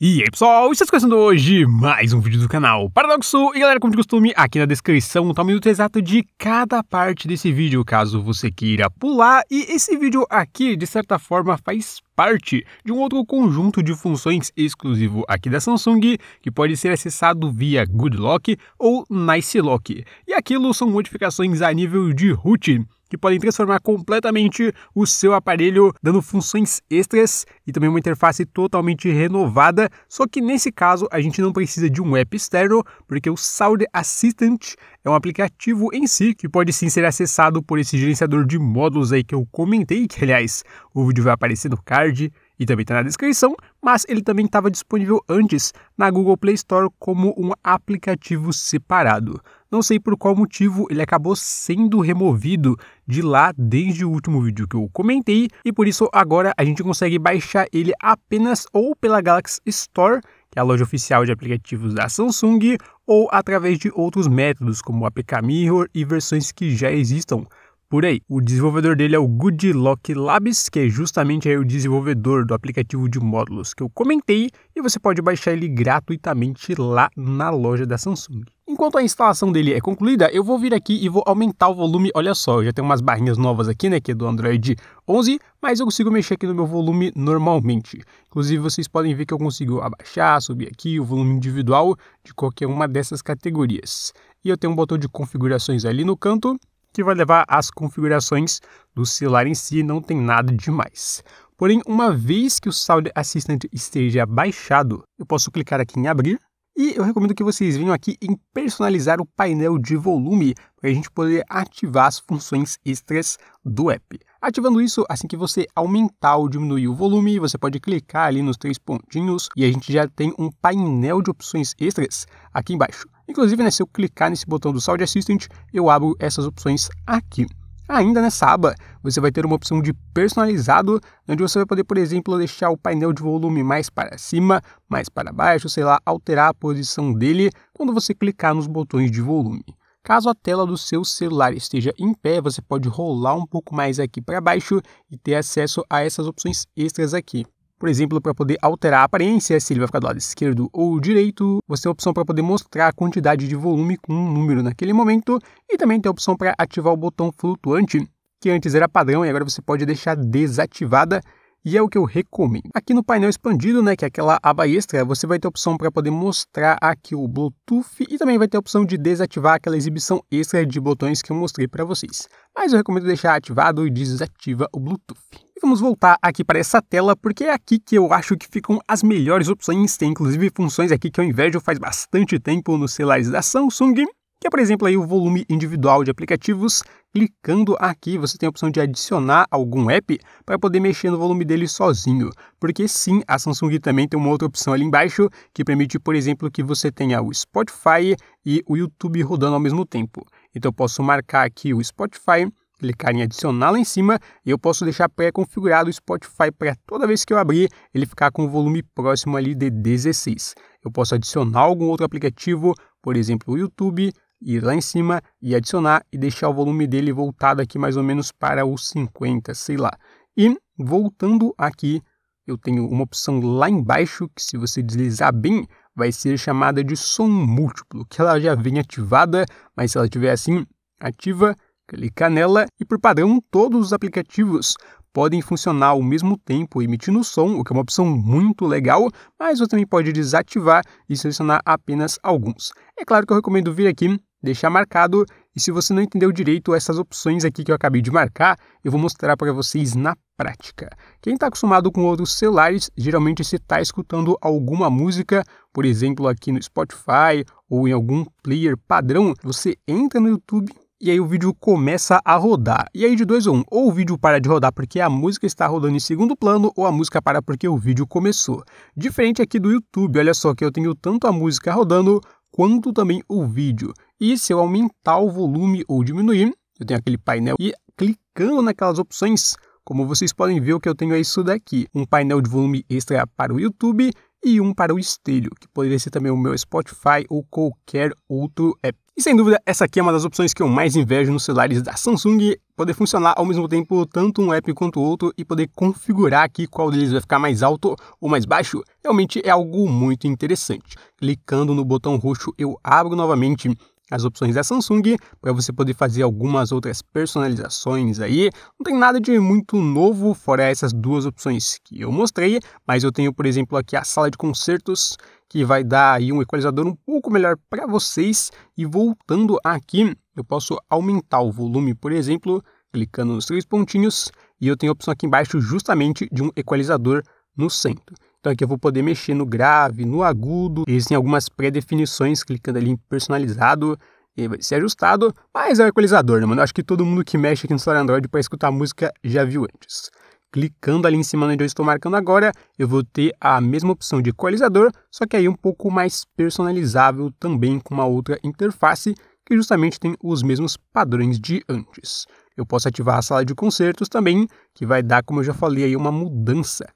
E aí pessoal, está começando hoje mais um vídeo do canal Paradoxo E galera, como de costume, aqui na descrição tá o um minuto exato de cada parte desse vídeo Caso você queira pular E esse vídeo aqui, de certa forma, faz parte de um outro conjunto de funções exclusivo aqui da Samsung, que pode ser acessado via Good Lock ou Nice Lock. E aquilo são modificações a nível de root, que podem transformar completamente o seu aparelho, dando funções extras e também uma interface totalmente renovada. Só que nesse caso a gente não precisa de um app externo, porque o Sound Assistant é um aplicativo em si que pode sim ser acessado por esse gerenciador de módulos aí que eu comentei, que aliás, o vídeo vai aparecer no card e também está na descrição, mas ele também estava disponível antes na Google Play Store como um aplicativo separado. Não sei por qual motivo ele acabou sendo removido de lá desde o último vídeo que eu comentei e por isso agora a gente consegue baixar ele apenas ou pela Galaxy Store, que é a loja oficial de aplicativos da Samsung, ou através de outros métodos como o APK Mirror e versões que já existam por aí. O desenvolvedor dele é o Goodlock Labs, que é justamente o desenvolvedor do aplicativo de módulos que eu comentei, e você pode baixar ele gratuitamente lá na loja da Samsung. Enquanto a instalação dele é concluída, eu vou vir aqui e vou aumentar o volume. Olha só, eu já tenho umas barrinhas novas aqui, né, que é do Android 11, mas eu consigo mexer aqui no meu volume normalmente. Inclusive, vocês podem ver que eu consigo abaixar, subir aqui o volume individual de qualquer uma dessas categorias. E eu tenho um botão de configurações ali no canto, que vai levar às configurações do celular em si, não tem nada demais. Porém, uma vez que o Sound Assistant esteja baixado, eu posso clicar aqui em abrir e eu recomendo que vocês venham aqui em personalizar o painel de volume para a gente poder ativar as funções extras do app. Ativando isso, assim que você aumentar ou diminuir o volume, você pode clicar ali nos três pontinhos e a gente já tem um painel de opções extras aqui embaixo. Inclusive, né, se eu clicar nesse botão do Sound Assistant, eu abro essas opções aqui. Ainda nessa aba, você vai ter uma opção de personalizado, onde você vai poder, por exemplo, deixar o painel de volume mais para cima, mais para baixo, sei lá, alterar a posição dele quando você clicar nos botões de volume. Caso a tela do seu celular esteja em pé, você pode rolar um pouco mais aqui para baixo e ter acesso a essas opções extras aqui. Por exemplo, para poder alterar a aparência, se ele vai ficar do lado esquerdo ou direito, você tem a opção para poder mostrar a quantidade de volume com um número naquele momento, e também tem a opção para ativar o botão flutuante, que antes era padrão e agora você pode deixar desativada, e é o que eu recomendo. Aqui no painel expandido, né, que é aquela aba extra, você vai ter a opção para poder mostrar aqui o Bluetooth e também vai ter a opção de desativar aquela exibição extra de botões que eu mostrei para vocês. Mas eu recomendo deixar ativado e desativa o Bluetooth. E vamos voltar aqui para essa tela, porque é aqui que eu acho que ficam as melhores opções. Tem inclusive funções aqui que eu invejo faz bastante tempo nos celulares da Samsung, que é, por exemplo, aí o volume individual de aplicativos. Clicando aqui, você tem a opção de adicionar algum app para poder mexer no volume dele sozinho. Porque sim, a Samsung também tem uma outra opção ali embaixo, que permite, por exemplo, que você tenha o Spotify e o YouTube rodando ao mesmo tempo. Então eu posso marcar aqui o Spotify clicar em adicionar lá em cima e eu posso deixar pré-configurado o Spotify para toda vez que eu abrir ele ficar com o volume próximo ali de 16. Eu posso adicionar algum outro aplicativo, por exemplo o YouTube, ir lá em cima e adicionar e deixar o volume dele voltado aqui mais ou menos para os 50, sei lá. E voltando aqui, eu tenho uma opção lá embaixo que se você deslizar bem vai ser chamada de som múltiplo, que ela já vem ativada, mas se ela tiver assim ativa, Clica nela e, por padrão, todos os aplicativos podem funcionar ao mesmo tempo emitindo som, o que é uma opção muito legal, mas você também pode desativar e selecionar apenas alguns. É claro que eu recomendo vir aqui, deixar marcado, e se você não entendeu direito essas opções aqui que eu acabei de marcar, eu vou mostrar para vocês na prática. Quem está acostumado com outros celulares, geralmente se está escutando alguma música, por exemplo aqui no Spotify ou em algum player padrão, você entra no YouTube e aí o vídeo começa a rodar. E aí de dois a um, ou o vídeo para de rodar porque a música está rodando em segundo plano, ou a música para porque o vídeo começou. Diferente aqui do YouTube, olha só que eu tenho tanto a música rodando quanto também o vídeo. E se eu aumentar o volume ou diminuir, eu tenho aquele painel e clicando naquelas opções, como vocês podem ver, o que eu tenho é isso daqui: um painel de volume extra para o YouTube e um para o estelho, que poderia ser também o meu Spotify ou qualquer outro app. E sem dúvida, essa aqui é uma das opções que eu mais invejo nos celulares da Samsung, poder funcionar ao mesmo tempo tanto um app quanto outro e poder configurar aqui qual deles vai ficar mais alto ou mais baixo, realmente é algo muito interessante. Clicando no botão roxo, eu abro novamente as opções da Samsung para você poder fazer algumas outras personalizações aí. Não tem nada de muito novo fora essas duas opções que eu mostrei, mas eu tenho, por exemplo, aqui a sala de concertos que vai dar aí um equalizador um pouco melhor para vocês. E voltando aqui, eu posso aumentar o volume, por exemplo, clicando nos três pontinhos, e eu tenho a opção aqui embaixo justamente de um equalizador no centro. Então aqui eu vou poder mexer no grave, no agudo, existem algumas pré-definições, clicando ali em personalizado, e vai ser ajustado, mas é um equalizador, né, mano? Eu acho que todo mundo que mexe aqui no celular Android para escutar música já viu antes. Clicando ali em cima onde eu estou marcando agora, eu vou ter a mesma opção de equalizador, só que aí um pouco mais personalizável também com uma outra interface que justamente tem os mesmos padrões de antes. Eu posso ativar a sala de concertos também, que vai dar, como eu já falei, aí uma mudança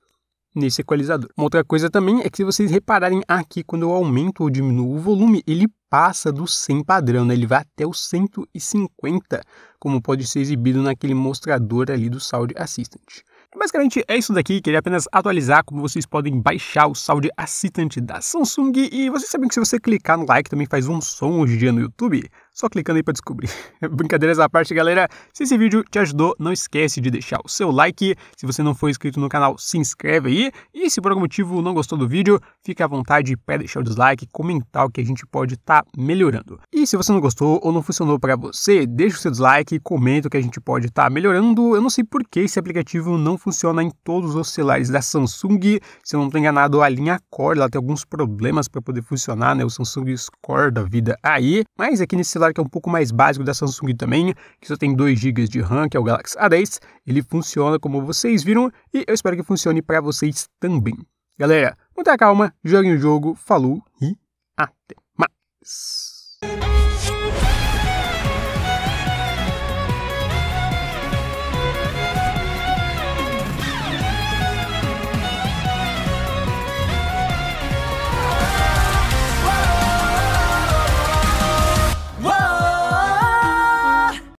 nesse equalizador. Uma outra coisa também é que se vocês repararem aqui, quando eu aumento ou diminuo o volume, ele passa do 100 padrão, né? ele vai até o 150, como pode ser exibido naquele mostrador ali do Sound Assistant. Basicamente é isso daqui, queria apenas atualizar como vocês podem baixar o Sound Assistant da Samsung e vocês sabem que se você clicar no like também faz um som hoje em dia no YouTube. Só clicando aí para descobrir. Brincadeiras à parte, galera. Se esse vídeo te ajudou, não esquece de deixar o seu like. Se você não for inscrito no canal, se inscreve aí. E se por algum motivo não gostou do vídeo, fique à vontade para deixar o dislike, comentar o que a gente pode estar tá melhorando. E se você não gostou ou não funcionou para você, deixa o seu dislike, comenta o que a gente pode estar tá melhorando. Eu não sei por que esse aplicativo não funciona em todos os celulares da Samsung. Se eu não estou enganado, a linha Core ela tem alguns problemas para poder funcionar, né? O Samsung Score da vida aí. Mas aqui nesse celular que é um pouco mais básico da Samsung também, que só tem 2 GB de RAM, que é o Galaxy A10. Ele funciona como vocês viram e eu espero que funcione para vocês também. Galera, muita calma, joguem o jogo, falou e até mais!